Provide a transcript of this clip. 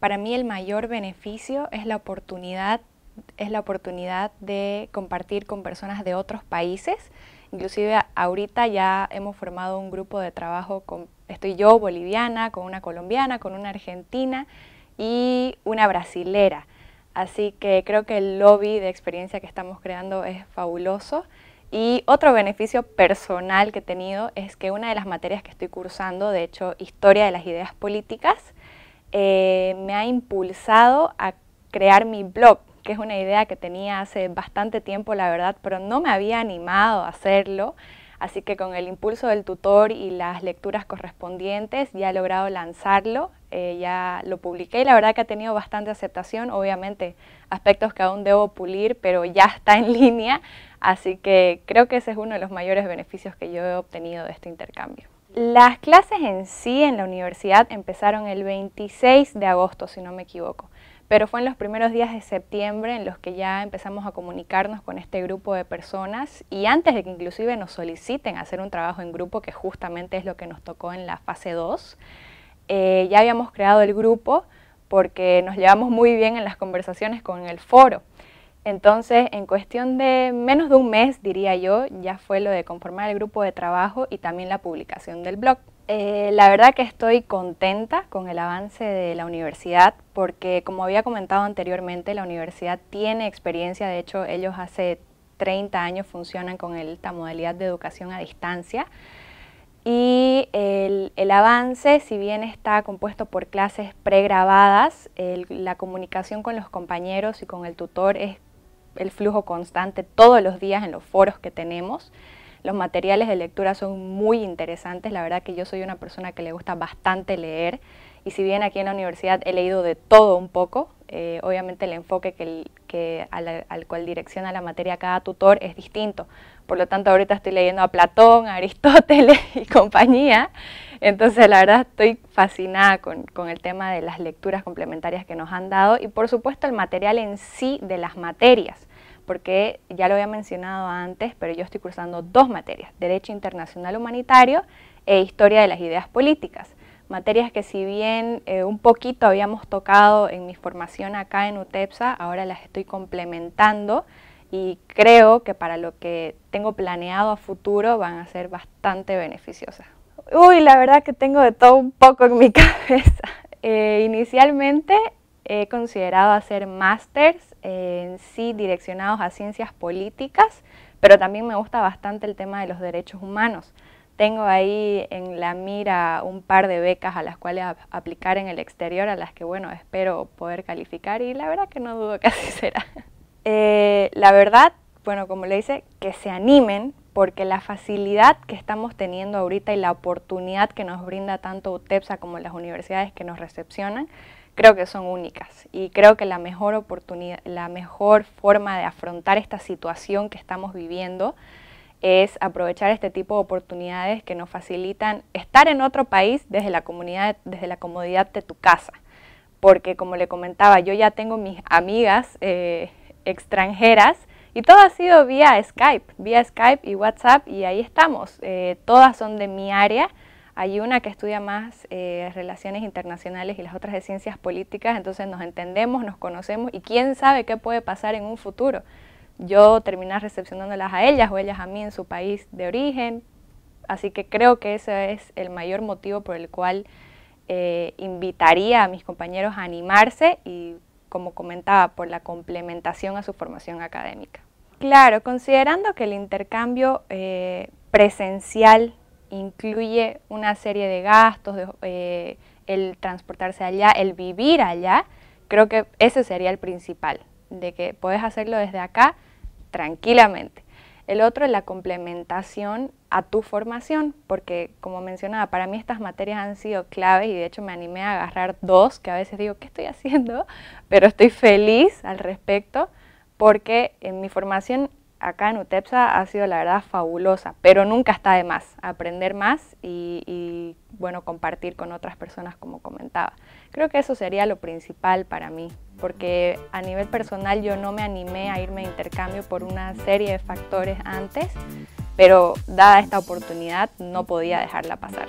Para mí el mayor beneficio es la oportunidad es la oportunidad de compartir con personas de otros países. Inclusive ahorita ya hemos formado un grupo de trabajo con, estoy yo boliviana, con una colombiana, con una argentina y una brasilera. Así que creo que el lobby de experiencia que estamos creando es fabuloso. Y otro beneficio personal que he tenido es que una de las materias que estoy cursando, de hecho, Historia de las Ideas Políticas, eh, me ha impulsado a crear mi blog, que es una idea que tenía hace bastante tiempo, la verdad, pero no me había animado a hacerlo. Así que con el impulso del tutor y las lecturas correspondientes ya he logrado lanzarlo, eh, ya lo publiqué y la verdad que ha tenido bastante aceptación, obviamente aspectos que aún debo pulir, pero ya está en línea, así que creo que ese es uno de los mayores beneficios que yo he obtenido de este intercambio. Las clases en sí en la universidad empezaron el 26 de agosto, si no me equivoco, pero fue en los primeros días de septiembre en los que ya empezamos a comunicarnos con este grupo de personas y antes de que inclusive nos soliciten hacer un trabajo en grupo, que justamente es lo que nos tocó en la fase 2, eh, ya habíamos creado el grupo porque nos llevamos muy bien en las conversaciones con el foro. Entonces, en cuestión de menos de un mes, diría yo, ya fue lo de conformar el grupo de trabajo y también la publicación del blog. Eh, la verdad que estoy contenta con el avance de la universidad porque, como había comentado anteriormente, la universidad tiene experiencia, de hecho ellos hace 30 años funcionan con esta modalidad de educación a distancia. Y el, avance, si bien está compuesto por clases pregrabadas, la comunicación con los compañeros y con el tutor es el flujo constante todos los días en los foros que tenemos. Los materiales de lectura son muy interesantes, la verdad que yo soy una persona que le gusta bastante leer y si bien aquí en la universidad he leído de todo un poco, eh, obviamente el enfoque que, al, al, cual direcciona la materia cada tutor es distinto. Por lo tanto, ahorita estoy leyendo a Platón, a Aristóteles y compañía. Entonces, la verdad, estoy fascinada con el tema de las lecturas complementarias que nos han dado y, por supuesto, el material en sí de las materias porque ya lo había mencionado antes, pero yo estoy cursando dos materias, Derecho Internacional Humanitario e Historia de las Ideas Políticas, materias que si bien eh, un poquito habíamos tocado en mi formación acá en UTEPSA, ahora las estoy complementando y creo que para lo que tengo planeado a futuro van a ser bastante beneficiosas. Uy, la verdad que tengo de todo un poco en mi cabeza. Eh, inicialmente he considerado hacer másters en sí direccionados a ciencias políticas, pero también me gusta bastante el tema de los derechos humanos. Tengo ahí en la mira un par de becas a las cuales aplicar en el exterior, a las que bueno, espero poder calificar y la verdad que no dudo que así será. Eh, la verdad, bueno, como le dice, que se animen porque la facilidad que estamos teniendo ahorita y la oportunidad que nos brinda tanto UTEPSA como las universidades que nos recepcionan creo que son únicas y creo que la mejor oportunidad, la mejor forma de afrontar esta situación que estamos viviendo es aprovechar este tipo de oportunidades que nos facilitan estar en otro país desde la comunidad, desde la comodidad de tu casa. Porque como le comentaba, yo ya tengo mis amigas eh, extranjeras y todo ha sido vía Skype, vía Skype y WhatsApp y ahí estamos. Eh, todas son de mi área hay una que estudia más eh, relaciones internacionales y las otras de ciencias políticas, entonces nos entendemos, nos conocemos y quién sabe qué puede pasar en un futuro. Yo terminar recepcionándolas a ellas o ellas a mí en su país de origen, así que creo que ese es el mayor motivo por el cual eh, invitaría a mis compañeros a animarse y, como comentaba, por la complementación a su formación académica. Claro, considerando que el intercambio eh, presencial incluye una serie de gastos, eh, el transportarse allá, el vivir allá, creo que ese sería el principal, de que puedes hacerlo desde acá tranquilamente. El otro es la complementación a tu formación, porque como mencionaba, para mí estas materias han sido claves y de hecho me animé a agarrar dos, que a veces digo, ¿qué estoy haciendo? Pero estoy feliz al respecto, porque en mi formación acá en UTEPSA ha sido la verdad fabulosa, pero nunca está de más aprender más y, y, bueno, compartir con otras personas como comentaba. Creo que eso sería lo principal para mí, porque a nivel personal yo no me animé a irme a intercambio por una serie de factores antes, pero dada esta oportunidad no podía dejarla pasar.